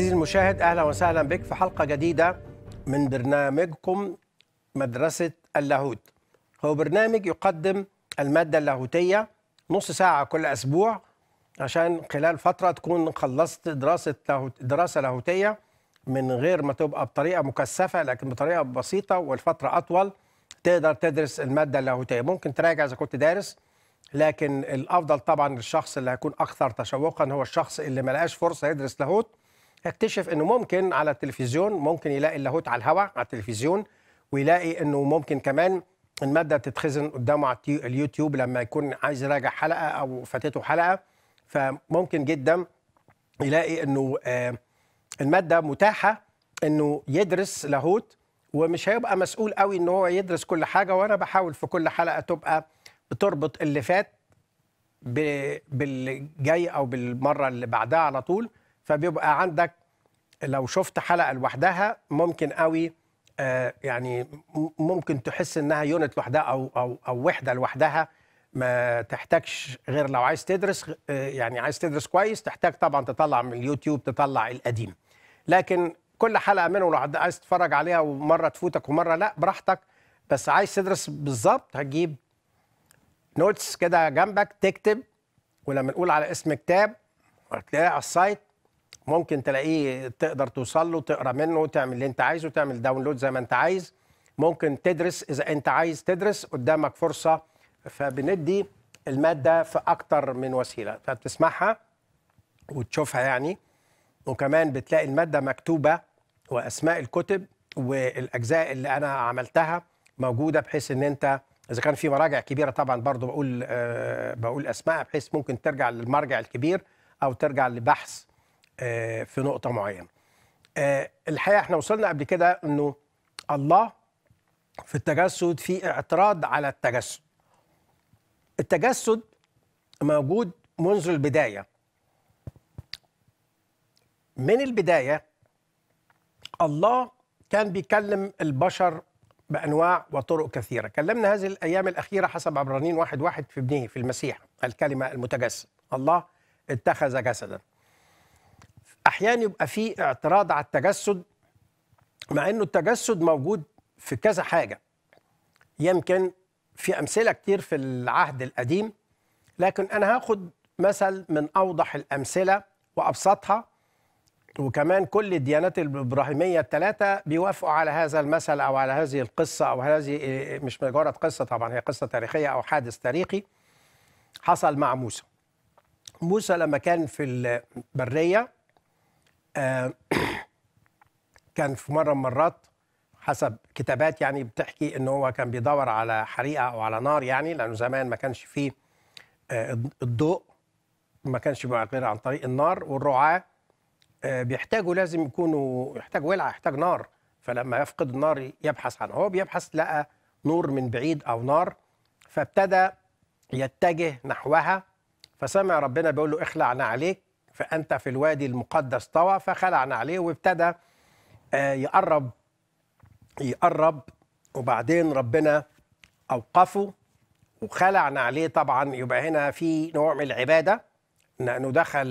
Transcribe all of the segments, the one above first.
عزيزي المشاهد اهلا وسهلا بك في حلقه جديده من برنامجكم مدرسه اللاهوت. هو برنامج يقدم الماده اللاهوتيه نص ساعه كل اسبوع عشان خلال فتره تكون خلصت دراسه لاهوت دراسه لاهوتيه من غير ما تبقى بطريقه مكثفه لكن بطريقه بسيطه والفتره اطول تقدر تدرس الماده اللاهوتيه، ممكن تراجع اذا كنت دارس لكن الافضل طبعا للشخص اللي هيكون اكثر تشوقا هو الشخص اللي ما لقاش فرصه يدرس لاهوت اكتشف انه ممكن على التلفزيون ممكن يلاقي اللاهوت على الهواء على التلفزيون ويلاقي انه ممكن كمان الماده تتخزن قدامه على اليوتيوب لما يكون عايز يراجع حلقه او فاتته حلقه فممكن جدا يلاقي انه آه، الماده متاحه انه يدرس لاهوت ومش هيبقى مسؤول قوي ان هو يدرس كل حاجه وانا بحاول في كل حلقه تبقى بتربط اللي فات باللي جاي او بالمره اللي بعدها على طول فبيبقى عندك لو شفت حلقه لوحدها ممكن قوي آه، يعني ممكن تحس انها يونت لوحدها او او او وحده لوحدها ما تحتاجش غير لو عايز تدرس آه، يعني عايز تدرس كويس تحتاج طبعا تطلع من اليوتيوب تطلع القديم لكن كل حلقه منهم لو عايز تتفرج عليها ومره تفوتك ومره لا براحتك بس عايز تدرس بالظبط هتجيب نوتس كده جنبك تكتب ولما نقول على اسم كتاب هتلاقيه على السايت ممكن تلاقيه تقدر توصل له تقرا منه تعمل اللي انت عايزه تعمل داونلود زي ما انت عايز ممكن تدرس اذا انت عايز تدرس قدامك فرصه فبندي الماده في اكتر من وسيله فبتسمعها وتشوفها يعني وكمان بتلاقي الماده مكتوبه واسماء الكتب والاجزاء اللي انا عملتها موجوده بحيث ان انت اذا كان في مراجع كبيره طبعا برضو بقول أه بقول اسماء بحيث ممكن ترجع للمرجع الكبير او ترجع لبحث آه، في نقطه معينه آه، الحقيقه احنا وصلنا قبل كده انه الله في التجسد في اعتراض على التجسد التجسد موجود منذ البدايه من البدايه الله كان بيكلم البشر بانواع وطرق كثيره كلمنا هذه الايام الاخيره حسب عبرانين واحد واحد في ابنه في المسيح الكلمه المتجسد الله اتخذ جسدا احيانا يبقى في اعتراض على التجسد مع انه التجسد موجود في كذا حاجه يمكن في امثله كتير في العهد القديم لكن انا هاخد مثل من اوضح الامثله وابسطها وكمان كل الديانات الابراهيميه الثلاثه بيوافقوا على هذا المثل او على هذه القصه او هذه مش مجرد قصه طبعا هي قصه تاريخيه او حادث تاريخي حصل مع موسى موسى لما كان في البريه آه، كان في مره من المرات حسب كتابات يعني بتحكي ان هو كان بيدور على حريقه او على نار يعني لانه زمان ما كانش فيه آه، الضوء ما كانش بقى غير عن طريق النار والرعاه آه، بيحتاجوا لازم يكونوا يحتاج ولع يحتاج نار فلما يفقد النار يبحث عنه هو بيبحث لقى نور من بعيد او نار فابتدى يتجه نحوها فسمع ربنا بيقول له اخلع نعليك فأنت في الوادي المقدس طوى فخلعنا عليه وابتدى آه، يقرب يقرب وبعدين ربنا أوقفه وخلعنا عليه طبعا يبقى هنا في نوع من العبادة لأنه دخل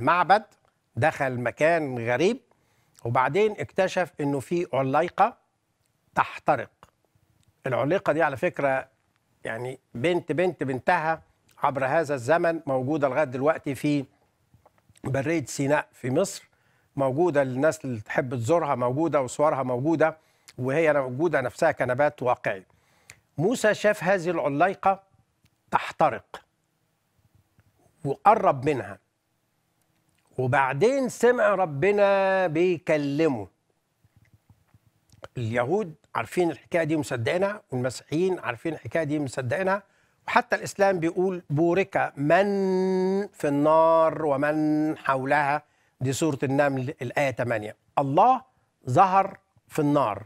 معبد دخل مكان غريب وبعدين اكتشف انه في عليقه تحترق العليقه دي على فكره يعني بنت بنت بنتها عبر هذا الزمن موجوده لغايه دلوقتي في بريه سيناء في مصر موجوده للناس اللي تحب تزورها موجوده وصورها موجوده وهي موجوده نفسها كنبات واقعي. موسى شاف هذه العلايقه تحترق وقرب منها وبعدين سمع ربنا بيكلمه اليهود عارفين الحكايه دي مصدقينها والمسيحيين عارفين الحكايه دي مصدقينها وحتى الإسلام بيقول بورك من في النار ومن حولها دي سورة النمل الآية 8 الله ظهر في النار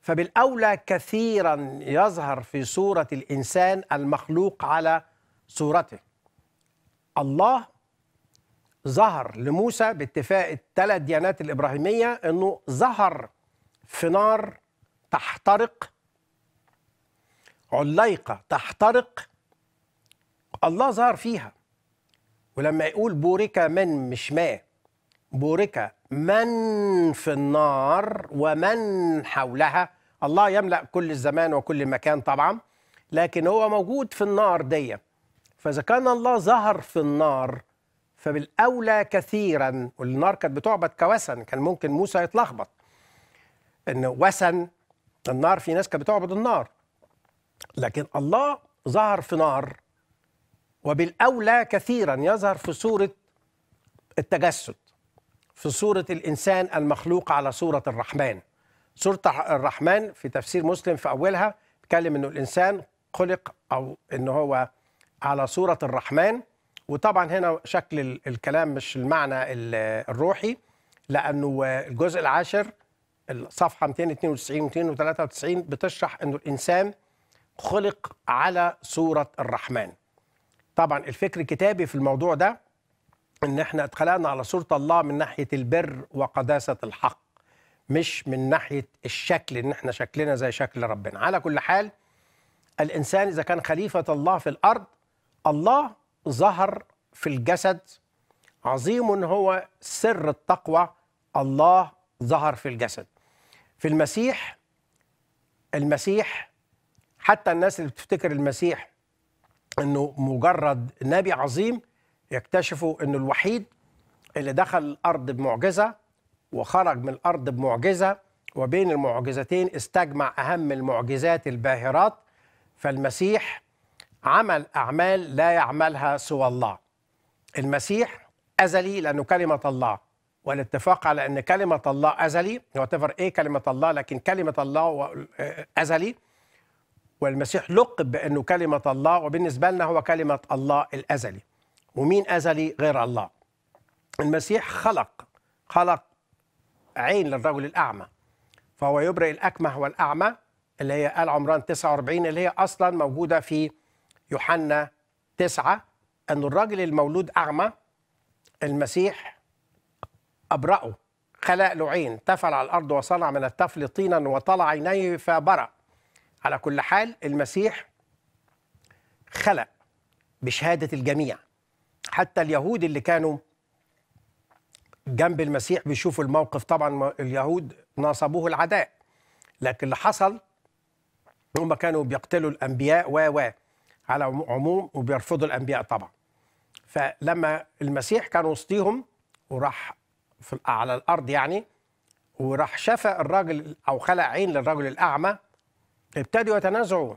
فبالأولى كثيرا يظهر في صورة الإنسان المخلوق على صورته الله ظهر لموسى باتفاق الثلاث ديانات الإبراهيمية أنه ظهر في نار تحترق علايقة تحترق الله ظهر فيها ولما يقول بورك من مش ما بورك من في النار ومن حولها الله يملأ كل الزمان وكل المكان طبعا لكن هو موجود في النار دي فإذا كان الله ظهر في النار فبالأولى كثيرا والنار كانت بتعبد كوثن كان ممكن موسى يتلخبط إن وثن النار في ناس كانت بتعبد النار لكن الله ظهر في نار وبالاولى كثيرا يظهر في صوره التجسد في صوره الانسان المخلوق على صوره الرحمن سوره الرحمن في تفسير مسلم في اولها بيتكلم انه الانسان خلق او ان هو على صوره الرحمن وطبعا هنا شكل الكلام مش المعنى الروحي لانه الجزء العاشر الصفحه 292 و 293 بتشرح انه الانسان خلق على صورة الرحمن طبعا الفكر الكتابي في الموضوع ده ان احنا اتخلقنا على صورة الله من ناحية البر وقداسة الحق مش من ناحية الشكل ان احنا شكلنا زي شكل ربنا على كل حال الانسان اذا كان خليفة الله في الارض الله ظهر في الجسد عظيم هو سر التقوى الله ظهر في الجسد في المسيح المسيح حتى الناس اللي بتفتكر المسيح انه مجرد نبي عظيم يكتشفوا انه الوحيد اللي دخل الارض بمعجزه وخرج من الارض بمعجزه وبين المعجزتين استجمع اهم المعجزات الباهرات فالمسيح عمل اعمال لا يعملها سوى الله. المسيح ازلي لانه كلمه الله والاتفاق على ان كلمه الله ازلي يعتبر ايه كلمه الله لكن كلمه الله ازلي والمسيح لقب بأنه كلمة الله وبالنسبة لنا هو كلمة الله الأزلي ومين أزلي غير الله المسيح خلق خلق عين للرجل الأعمى فهو يبرئ الأكمه والأعمى اللي هي آل عمران 49 اللي هي أصلا موجودة في يوحنا 9 أن الراجل المولود أعمى المسيح أبرأه خلق له عين تفل على الأرض وصنع من التفل طينا وطلع عينيه فبرأ على كل حال المسيح خلق بشهادة الجميع حتى اليهود اللي كانوا جنب المسيح بيشوفوا الموقف طبعا اليهود ناصبوه العداء لكن اللي حصل هم كانوا بيقتلوا الأنبياء و و على عموم وبيرفضوا الأنبياء طبعا فلما المسيح كان وسطيهم وراح في على الأرض يعني وراح شفى الراجل أو خلق عين للرجل الأعمى ابتدوا يتنازعوا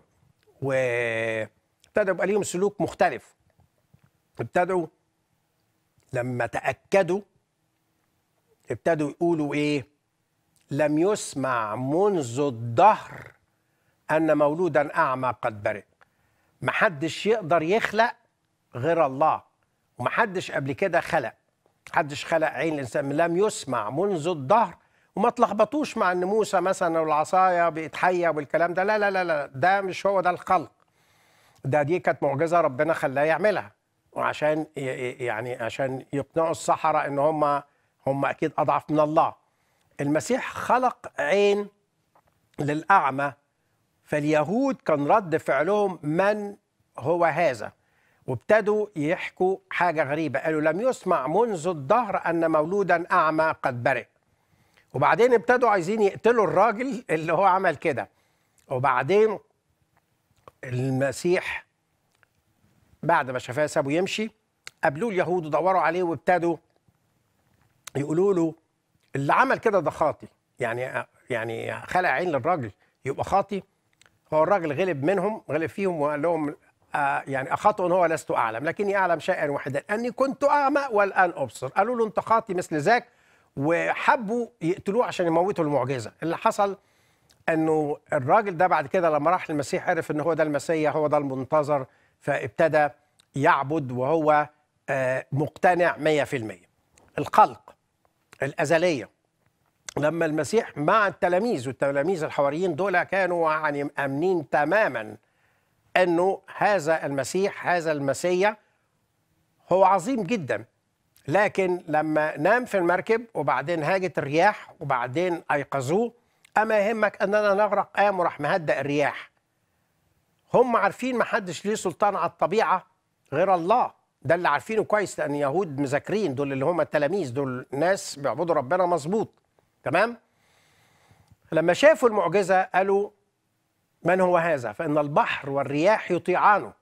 وابتدوا يبقى ليهم سلوك مختلف ابتدوا لما تأكدوا ابتدوا يقولوا ايه لم يسمع منذ الدهر ان مولودا اعمى قد برئ محدش يقدر يخلق غير الله ومحدش قبل كده خلق محدش خلق عين الانسان لم يسمع منذ الدهر وما تلخبطوش مع ان موسى مثلا والعصايه حيه والكلام ده لا لا لا لا ده مش هو ده الخلق ده دي كانت معجزه ربنا خلاه يعملها وعشان يعني عشان يقنعوا السحره ان هم هم اكيد اضعف من الله المسيح خلق عين للاعمى فاليهود كان رد فعلهم من هو هذا وابتدوا يحكوا حاجه غريبه قالوا لم يسمع منذ الدهر ان مولودا اعمى قد برئ وبعدين ابتدوا عايزين يقتلوا الراجل اللي هو عمل كده وبعدين المسيح بعد ما شافاه سابه يمشي قابلوه اليهود ودوروا عليه وابتدوا يقولوا له اللي عمل كده ده خاطي يعني يعني خلع عين للراجل يبقى خاطي هو الراجل غلب منهم غلب فيهم وقال لهم آه، يعني اخطا هو لست أعلم لكني أعلم شيئا واحدا أني كنت أعمى والآن أبصر قالوا له أنت خاطي مثل ذاك وحبوا يقتلوه عشان يموتوا المعجزه اللي حصل انه الراجل ده بعد كده لما راح للمسيح عرف ان هو ده المسيح هو ده المنتظر فابتدى يعبد وهو آه، مقتنع 100% الخلق الازليه لما المسيح مع التلاميذ والتلاميذ الحواريين دول كانوا يعني امنين تماما انه هذا المسيح هذا المسيا هو عظيم جدا لكن لما نام في المركب وبعدين هاجت الرياح وبعدين أيقظوه أما يهمك أننا نغرق قام وراح مهدأ الرياح هم عارفين محدش ليه سلطان على الطبيعة غير الله ده اللي عارفينه كويس لأن يهود مذاكرين دول اللي هم التلاميذ دول ناس بيعبدوا ربنا مظبوط تمام لما شافوا المعجزة قالوا من هو هذا فإن البحر والرياح يطيعانه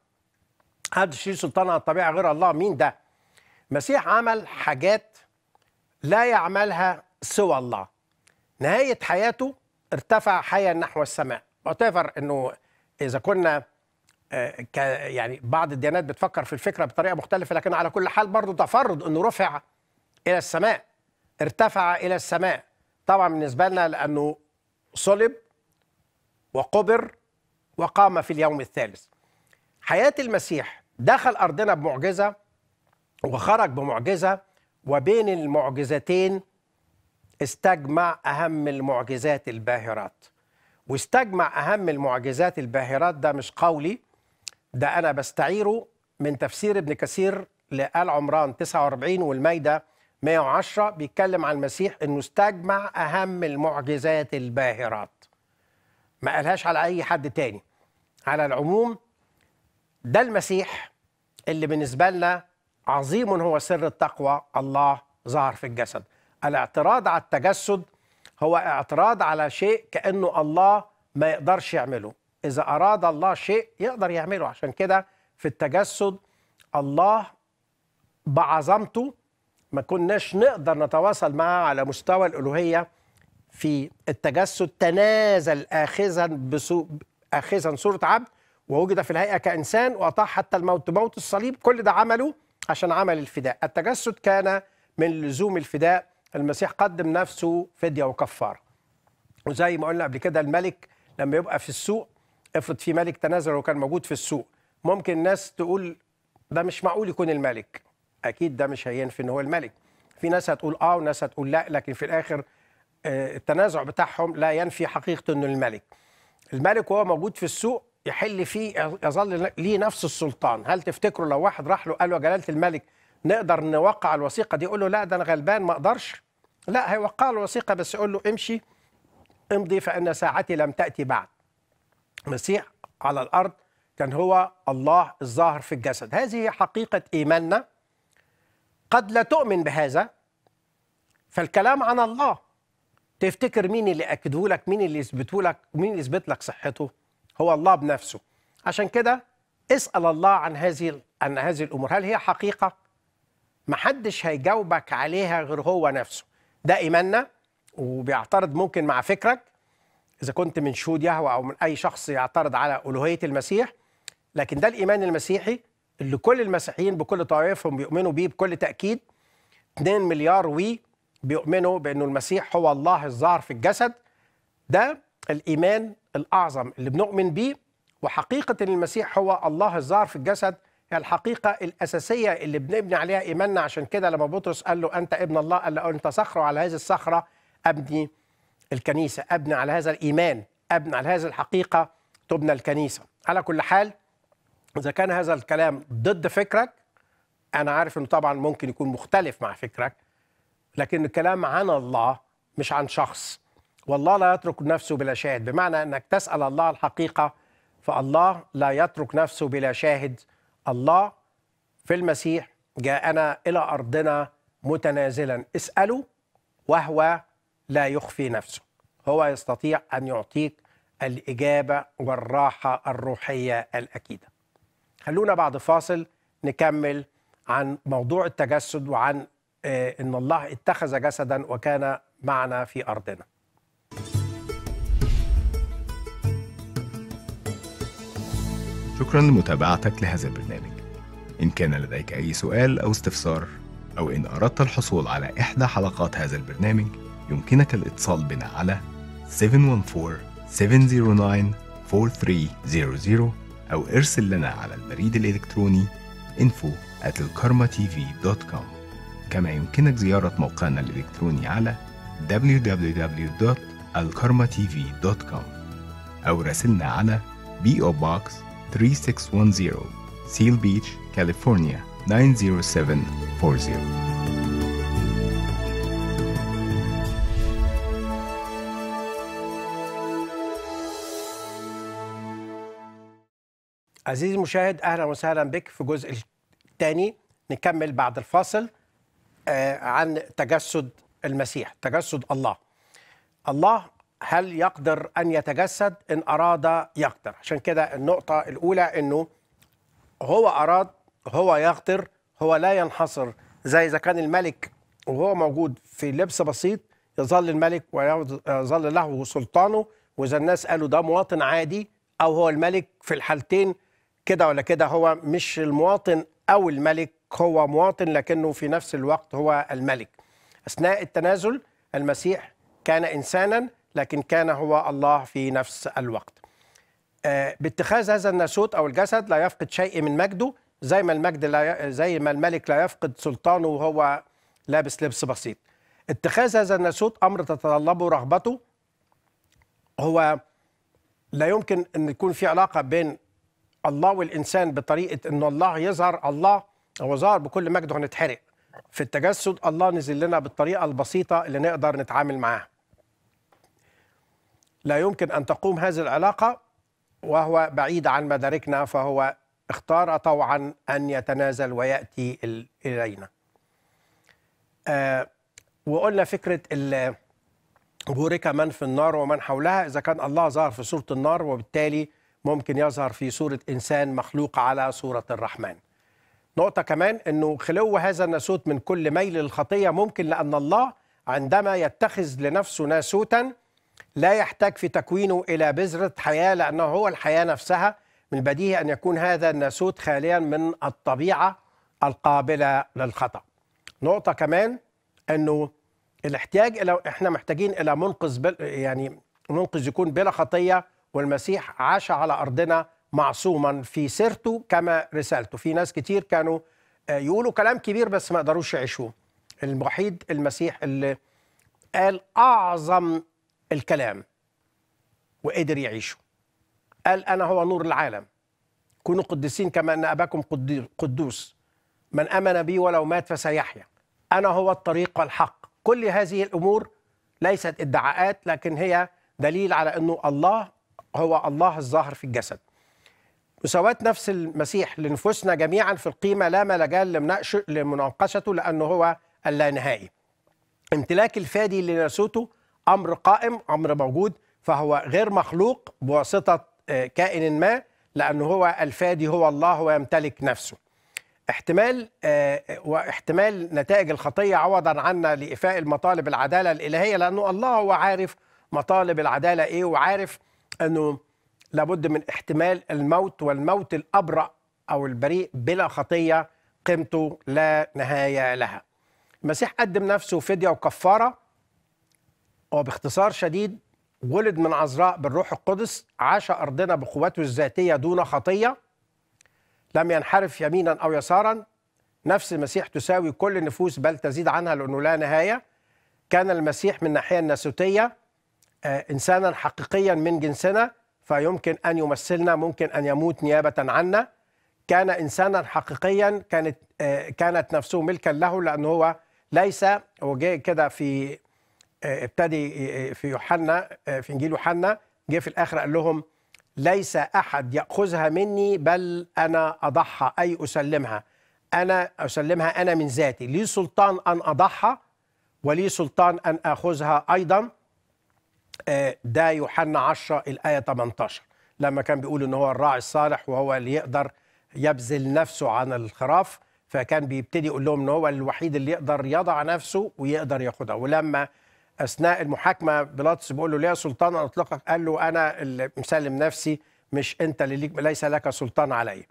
محدش ليه سلطان على الطبيعة غير الله مين ده المسيح عمل حاجات لا يعملها سوى الله نهاية حياته ارتفع حيا نحو السماء وتفر أنه إذا كنا آه، ك يعني بعض الديانات بتفكر في الفكرة بطريقة مختلفة لكن على كل حال برضه تفرد أنه رفع إلى السماء ارتفع إلى السماء طبعا بالنسبة لنا لأنه صلب وقبر وقام في اليوم الثالث حياة المسيح دخل أرضنا بمعجزة وخرج بمعجزة وبين المعجزتين استجمع أهم المعجزات الباهرات واستجمع أهم المعجزات الباهرات ده مش قولي ده أنا بستعيره من تفسير ابن كثير لآل عمران 49 والمايدة 110 بيتكلم عن المسيح انه استجمع اهم المعجزات الباهرات ما قالهاش على اي حد تاني على العموم ده المسيح اللي بالنسبه لنا عظيم هو سر التقوى الله ظهر في الجسد الاعتراض على التجسد هو اعتراض على شيء كأنه الله ما يقدرش يعمله إذا أراد الله شيء يقدر يعمله عشان كده في التجسد الله بعظمته ما كناش نقدر نتواصل معه على مستوى الألوهية في التجسد تنازل آخذا بسو... آخذا صورة عبد ووجد في الهيئة كإنسان وأطاع حتى الموت موت الصليب كل ده عمله عشان عمل الفداء التجسد كان من لزوم الفداء المسيح قدم نفسه فدية وكفارة وزي ما قلنا قبل كده الملك لما يبقى في السوق افرض في ملك تنازل وكان موجود في السوق ممكن الناس تقول ده مش معقول يكون الملك اكيد ده مش هينفي ان هو الملك في ناس هتقول اه وناس هتقول لا لكن في الاخر آه، التنازع بتاعهم لا ينفي حقيقه انه الملك الملك وهو موجود في السوق يحل فيه يظل ليه نفس السلطان هل تفتكروا لو واحد راح له قال له جلاله الملك نقدر نوقع الوثيقه دي يقول له لا ده انا غلبان ما اقدرش لا هيوقع له الوثيقه بس يقول له امشي امضي فان ساعتي لم تاتي بعد المسيح على الارض كان هو الله الظاهر في الجسد هذه حقيقه ايماننا قد لا تؤمن بهذا فالكلام عن الله تفتكر مين اللي اكدهولك مين اللي يثبتهولك مين اللي يثبت لك صحته هو الله بنفسه عشان كده اسأل الله عن هذه عن هذه الأمور هل هي حقيقة؟ محدش هيجاوبك عليها غير هو نفسه ده إيماننا وبيعترض ممكن مع فكرك إذا كنت من شهود يهوى أو من أي شخص يعترض على ألوهية المسيح لكن ده الإيمان المسيحي اللي كل المسيحيين بكل طوائفهم بيؤمنوا بيه بكل تأكيد 2 مليار وي بيؤمنوا بأنه المسيح هو الله الظاهر في الجسد ده الإيمان الأعظم اللي بنؤمن بيه وحقيقة إن المسيح هو الله الظاهر في الجسد هي الحقيقة الأساسية اللي بنبني عليها إيماننا عشان كده لما بطرس قال له أنت ابن الله قال له أنت صخرة وعلى هذه الصخرة أبني الكنيسة أبني على هذا الإيمان أبني على هذه الحقيقة تبنى الكنيسة على كل حال إذا كان هذا الكلام ضد فكرك أنا عارف إنه طبعا ممكن يكون مختلف مع فكرك لكن الكلام عن الله مش عن شخص والله لا يترك نفسه بلا شاهد بمعنى أنك تسأل الله الحقيقة فالله لا يترك نفسه بلا شاهد الله في المسيح جاءنا إلى أرضنا متنازلا اسأله وهو لا يخفي نفسه هو يستطيع أن يعطيك الإجابة والراحة الروحية الأكيدة خلونا بعد فاصل نكمل عن موضوع التجسد وعن آه، إن الله اتخذ جسدا وكان معنا في أرضنا شكرا لمتابعتك لهذا البرنامج إن كان لديك أي سؤال أو استفسار أو إن أردت الحصول على إحدى حلقات هذا البرنامج يمكنك الاتصال بنا على 714-709-4300 أو ارسل لنا على البريد الإلكتروني info at الكرمتv.com كما يمكنك زيارة موقعنا الإلكتروني على www.alkarmatv.com أو راسلنا على بي أو 3610 Seal Beach, California 90740 عزيزي المشاهد اهلا وسهلا بك في الجزء الثاني نكمل بعد الفاصل آه، عن تجسد المسيح تجسد الله الله هل يقدر أن يتجسد إن أراد يقدر عشان كده النقطة الأولى أنه هو أراد هو يقدر هو لا ينحصر زي إذا كان الملك وهو موجود في لبس بسيط يظل الملك ويظل له سلطانه وإذا الناس قالوا ده مواطن عادي أو هو الملك في الحالتين كده ولا كده هو مش المواطن أو الملك هو مواطن لكنه في نفس الوقت هو الملك أثناء التنازل المسيح كان إنسانا لكن كان هو الله في نفس الوقت آه، باتخاذ هذا الناسوت او الجسد لا يفقد شيء من مجده زي ما المجد لا زي ما الملك لا يفقد سلطانه وهو لابس لبس بسيط اتخاذ هذا الناسوت امر تتطلبه رغبته هو لا يمكن ان يكون في علاقه بين الله والانسان بطريقه ان الله يظهر الله هو ظهر بكل مجده هنتحرق في التجسد الله نزل لنا بالطريقه البسيطه اللي نقدر نتعامل معاها لا يمكن أن تقوم هذه العلاقة وهو بعيد عن مداركنا فهو اختار طوعا أن يتنازل ويأتي إلينا آه وقلنا فكرة بورك من في النار ومن حولها إذا كان الله ظهر في سوره النار وبالتالي ممكن يظهر في سوره إنسان مخلوق على سوره الرحمن نقطة كمان أنه خلو هذا الناسوت من كل ميل للخطية ممكن لأن الله عندما يتخذ لنفسه ناسوتا لا يحتاج في تكوينه إلى بذرة حياة لأنه هو الحياة نفسها من البديهي أن يكون هذا الناسوت خاليا من الطبيعة القابلة للخطأ نقطة كمان أنه الاحتياج إلى إحنا محتاجين إلى منقذ بل يعني منقذ يكون بلا خطية والمسيح عاش على أرضنا معصوما في سيرته كما رسالته في ناس كتير كانوا آه، يقولوا كلام كبير بس ما قدروش يعيشوه الوحيد المسيح اللي قال أعظم الكلام وقدر يعيشه قال أنا هو نور العالم كونوا قدسين كما أن أباكم قدوس من أمن بي ولو مات فسيحيا أنا هو الطريق والحق كل هذه الأمور ليست ادعاءات لكن هي دليل على أنه الله هو الله الظاهر في الجسد مساواة نفس المسيح لنفوسنا جميعا في القيمة لا ملجال لمناقشته لأنه هو اللانهائي امتلاك الفادي لناسوته امر قائم امر موجود فهو غير مخلوق بواسطه آه، كائن ما لانه هو الفادي هو الله ويمتلك نفسه احتمال آه، آه، واحتمال نتائج الخطية عوضا عنا لإفاء المطالب العدالة الإلهية لأنه الله هو عارف مطالب العدالة إيه وعارف أنه لابد من احتمال الموت والموت الأبرأ أو البريء بلا خطية قيمته لا نهاية لها المسيح قدم نفسه فدية وكفارة هو باختصار شديد ولد من عذراء بالروح القدس عاش أرضنا بقوته الذاتية دون خطية لم ينحرف يمينا أو يسارا نفس المسيح تساوي كل النفوس بل تزيد عنها لأنه لا نهاية كان المسيح من الناحية الناسوتية آه، إنسانا حقيقيا من جنسنا فيمكن أن يمثلنا ممكن أن يموت نيابة عنا كان إنسانا حقيقيا كانت آه، كانت نفسه ملكا له لأنه هو ليس هو كده في ابتدي آه، في يوحنا آه، في انجيل يوحنا جه في الاخر قال لهم ليس احد ياخذها مني بل انا اضعها اي اسلمها انا اسلمها انا من ذاتي لي سلطان ان اضعها ولي سلطان ان اخذها ايضا آه، ده يوحنا 10 الايه 18 لما كان بيقول ان هو الراعي الصالح وهو اللي يقدر يبذل نفسه عن الخراف فكان بيبتدي يقول لهم ان هو الوحيد اللي يقدر يضع نفسه ويقدر ياخدها ولما اثناء المحاكمه بلاتس بيقول له ليه سلطان اطلقك قال له انا اللي مسلم نفسي مش انت اللي ليك ليس لك سلطان علي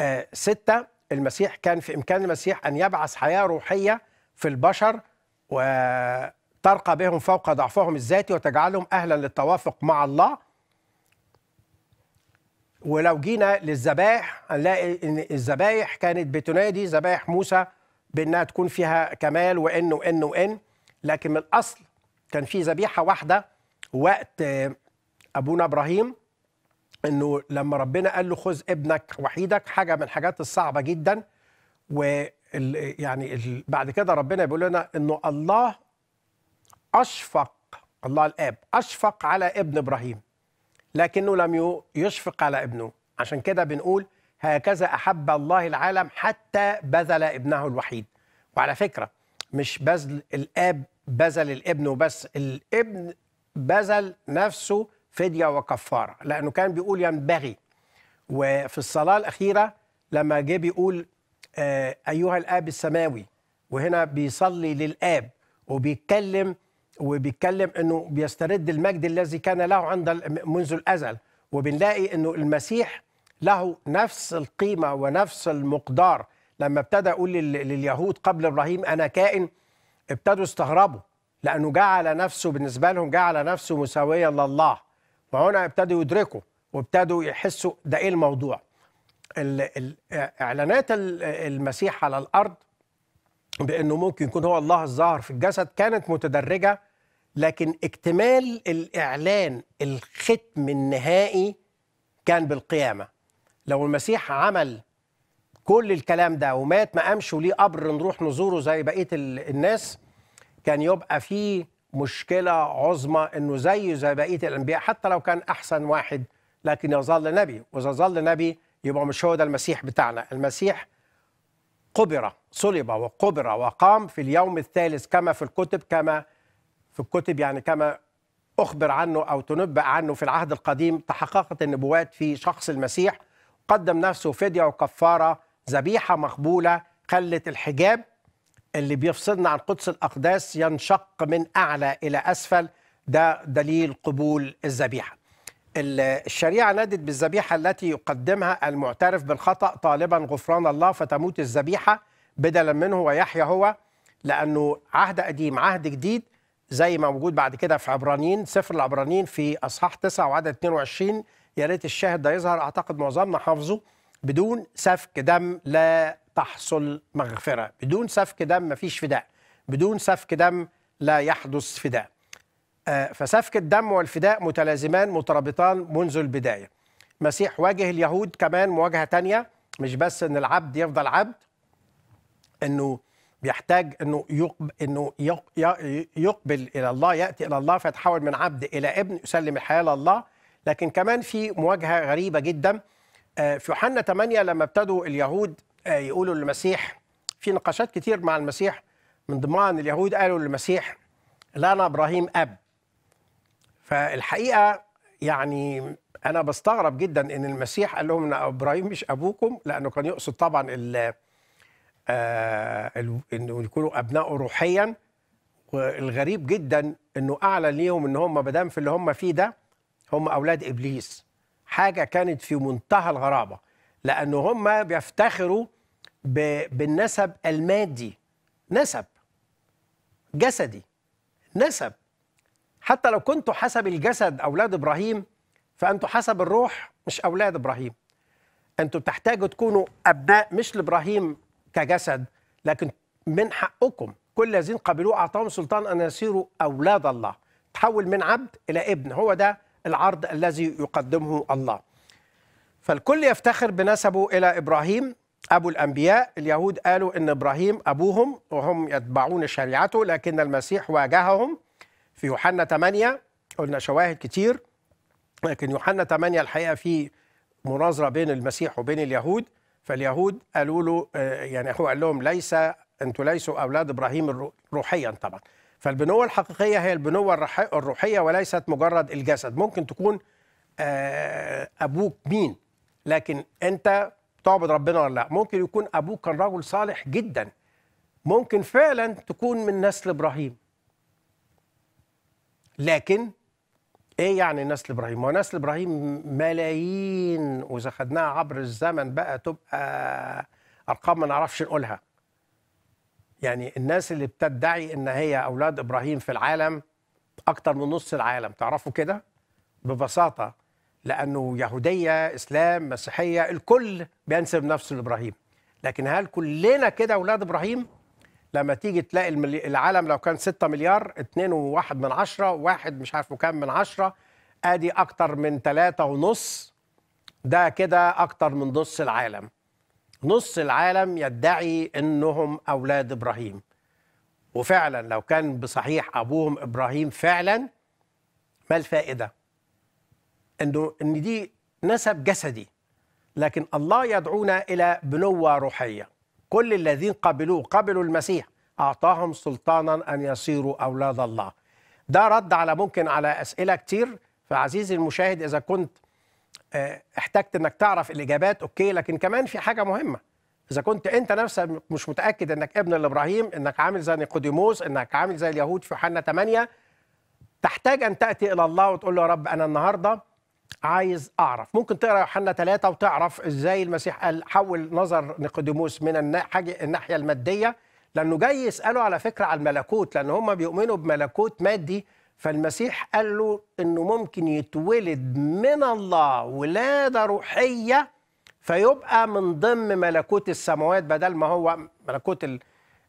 آه ستة المسيح كان في إمكان المسيح أن يبعث حياة روحية في البشر وترقى بهم فوق ضعفهم الذاتي وتجعلهم أهلا للتوافق مع الله ولو جينا للذبائح هنلاقي ان الذبائح كانت بتنادي ذبائح موسى بانها تكون فيها كمال وان وان وان لكن من الاصل كان في ذبيحه واحده وقت ابونا ابراهيم انه لما ربنا قال له خذ ابنك وحيدك حاجه من الحاجات الصعبه جدا و يعني بعد كده ربنا بيقول لنا انه الله اشفق الله الاب اشفق على ابن ابراهيم لكنه لم يشفق على ابنه عشان كده بنقول هكذا احب الله العالم حتى بذل ابنه الوحيد وعلى فكره مش بذل الاب بذل الابن وبس الابن بذل نفسه فدية وكفارة لأنه كان بيقول ينبغي وفي الصلاة الأخيرة لما جه بيقول آه، أيها الآب السماوي وهنا بيصلي للآب وبيتكلم وبيتكلم أنه بيسترد المجد الذي كان له عند منذ الأزل وبنلاقي أنه المسيح له نفس القيمة ونفس المقدار لما ابتدى يقول لليهود قبل إبراهيم أنا كائن ابتدوا يستغربوا لأنه جعل نفسه بالنسبة لهم جعل نفسه مساويا لله وهنا ابتدوا يدركوا وابتدوا يحسوا ده إيه الموضوع إعلانات المسيح على الأرض بأنه ممكن يكون هو الله الظاهر في الجسد كانت متدرجة لكن اكتمال الإعلان الختم النهائي كان بالقيامة لو المسيح عمل كل الكلام ده ومات ما قامش وليه قبر نروح نزوره زي بقيه الناس كان يبقى فيه مشكله عظمى انه زيه زي بقيه الانبياء حتى لو كان احسن واحد لكن يظل نبي واذا ظل نبي يبقى مش هو ده المسيح بتاعنا المسيح قبر صلب وقبر وقام في اليوم الثالث كما في الكتب كما في الكتب يعني كما أخبر عنه أو تنبأ عنه في العهد القديم تحققت النبوات في شخص المسيح قدم نفسه فدية وكفارة ذبيحة مقبولة خلت الحجاب اللي بيفصلنا عن قدس الأقداس ينشق من أعلى إلى أسفل ده دليل قبول الذبيحة الشريعة نادت بالذبيحة التي يقدمها المعترف بالخطأ طالبا غفران الله فتموت الذبيحة بدلا منه ويحيى هو لأنه عهد قديم عهد جديد زي ما موجود بعد كده في عبرانيين سفر العبرانيين في أصحاح 9 وعدد 22 يا ريت الشاهد ده يظهر أعتقد معظمنا حافظه بدون سفك دم لا تحصل مغفرة بدون سفك دم مفيش فداء بدون سفك دم لا يحدث فداء آه، فسفك الدم والفداء متلازمان مترابطان منذ البداية مسيح واجه اليهود كمان مواجهة تانية مش بس ان العبد يفضل عبد انه بيحتاج انه يقبل انه يقبل الى الله ياتي الى الله فيتحول من عبد الى ابن يسلم الحياه لله لكن كمان في مواجهه غريبه جدا آه، في يوحنا 8 لما ابتدوا اليهود آه، يقولوا للمسيح في نقاشات كتير مع المسيح من ضمان اليهود قالوا للمسيح لنا ابراهيم اب فالحقيقه يعني انا بستغرب جدا ان المسيح قال لهم ان ابراهيم مش ابوكم لانه كان يقصد طبعا ال آه، انه يكونوا ابناء روحيا والغريب جدا انه اعلن ليهم ان هم ما دام في اللي هم فيه ده هم اولاد ابليس حاجه كانت في منتهى الغرابه لان هم بيفتخروا بالنسب المادي نسب جسدي نسب حتى لو كنتوا حسب الجسد اولاد ابراهيم فانتوا حسب الروح مش اولاد ابراهيم انتوا بتحتاجوا تكونوا ابناء مش لابراهيم كجسد لكن من حقكم كل الذين قبلوه اعطاهم سلطان ان يصيروا اولاد الله تحول من عبد الى ابن هو ده العرض الذي يقدمه الله فالكل يفتخر بنسبه إلى إبراهيم أبو الأنبياء اليهود قالوا إن إبراهيم أبوهم وهم يتبعون شريعته لكن المسيح واجههم في يوحنا 8 قلنا شواهد كتير لكن يوحنا 8 الحقيقة في مناظرة بين المسيح وبين اليهود فاليهود قالوا له آه، يعني هو قال لهم ليس أنتوا ليسوا أولاد إبراهيم روحيا طبعا فالبنوة الحقيقية هي البنوة الروحية وليست مجرد الجسد ممكن تكون آه، أبوك مين لكن أنت تعبد ربنا ولا لا ممكن يكون أبوك كان رجل صالح جدا ممكن فعلا تكون من نسل إبراهيم لكن ايه يعني نسل ابراهيم؟ هو نسل ابراهيم ملايين واذا خدناها عبر الزمن بقى تبقى ارقام ما نعرفش نقولها. يعني الناس اللي بتدعي ان هي اولاد ابراهيم في العالم اكتر من نص العالم تعرفوا كده ببساطه لانه يهوديه اسلام مسيحيه الكل بينسب نفسه لابراهيم لكن هل كلنا كده اولاد ابراهيم لما تيجي تلاقي العالم لو كان 6 مليار 2 وواحد من عشرة واحد مش عارف كام من 10 ادي اكتر من ثلاثة ونص ده كده اكتر من نص العالم نص العالم يدعي انهم اولاد ابراهيم وفعلا لو كان بصحيح ابوهم ابراهيم فعلا ما الفائده انه ان دي نسب جسدي لكن الله يدعونا الى بنوه روحيه كل الذين قبلوه قبلوا المسيح اعطاهم سلطانا ان يصيروا اولاد الله ده رد على ممكن على اسئله كتير فعزيزي المشاهد اذا كنت آه، احتجت انك تعرف الاجابات اوكي لكن كمان في حاجه مهمه اذا كنت انت نفسك مش متاكد انك ابن لابراهيم انك عامل زي نيقوديموس انك عامل زي اليهود في يوحنا 8 تحتاج ان تاتي الى الله وتقول له يا رب انا النهارده عايز اعرف ممكن تقرا يوحنا ثلاثة وتعرف ازاي المسيح قال حول نظر نيقوديموس من الناحيه الماديه لانه جاي يساله على فكره على الملكوت لان هم بيؤمنوا بملكوت مادي فالمسيح قال له انه ممكن يتولد من الله ولاده روحيه فيبقى من ضمن ملكوت السماوات بدل ما هو ملكوت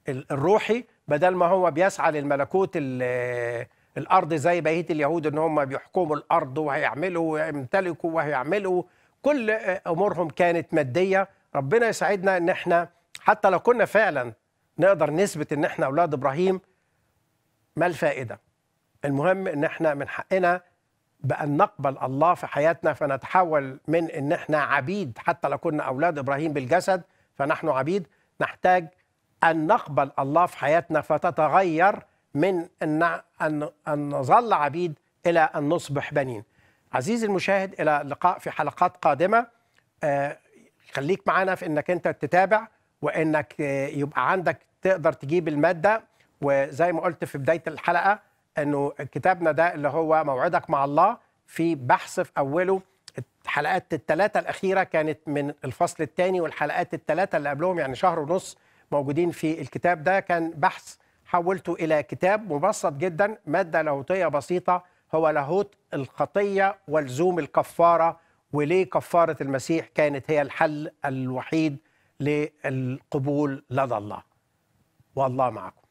الروحي بدل ما هو بيسعى للملكوت الارض زي بقيه اليهود ان هم بيحكموا الارض وهيعملوا ويمتلكوا وهيعملوا كل امورهم كانت ماديه ربنا يساعدنا ان احنا حتى لو كنا فعلا نقدر نثبت ان احنا اولاد ابراهيم ما الفائده المهم ان احنا من حقنا بأن نقبل الله في حياتنا فنتحول من ان احنا عبيد حتى لو كنا اولاد ابراهيم بالجسد فنحن عبيد نحتاج ان نقبل الله في حياتنا فتتغير من ان ان, أن نظل عبيد الى ان نصبح بنين. عزيزي المشاهد الى اللقاء في حلقات قادمه آه، خليك معانا في انك انت تتابع وانك يبقى عندك تقدر تجيب الماده وزي ما قلت في بدايه الحلقه انه كتابنا ده اللي هو موعدك مع الله في بحث في اوله الحلقات الثلاثه الاخيره كانت من الفصل الثاني والحلقات الثلاثه اللي قبلهم يعني شهر ونص موجودين في الكتاب ده كان بحث حولته الى كتاب مبسط جدا ماده لاهوتيه بسيطه هو لاهوت الخطيه ولزوم الكفاره وليه كفاره المسيح كانت هي الحل الوحيد للقبول لدى الله والله معكم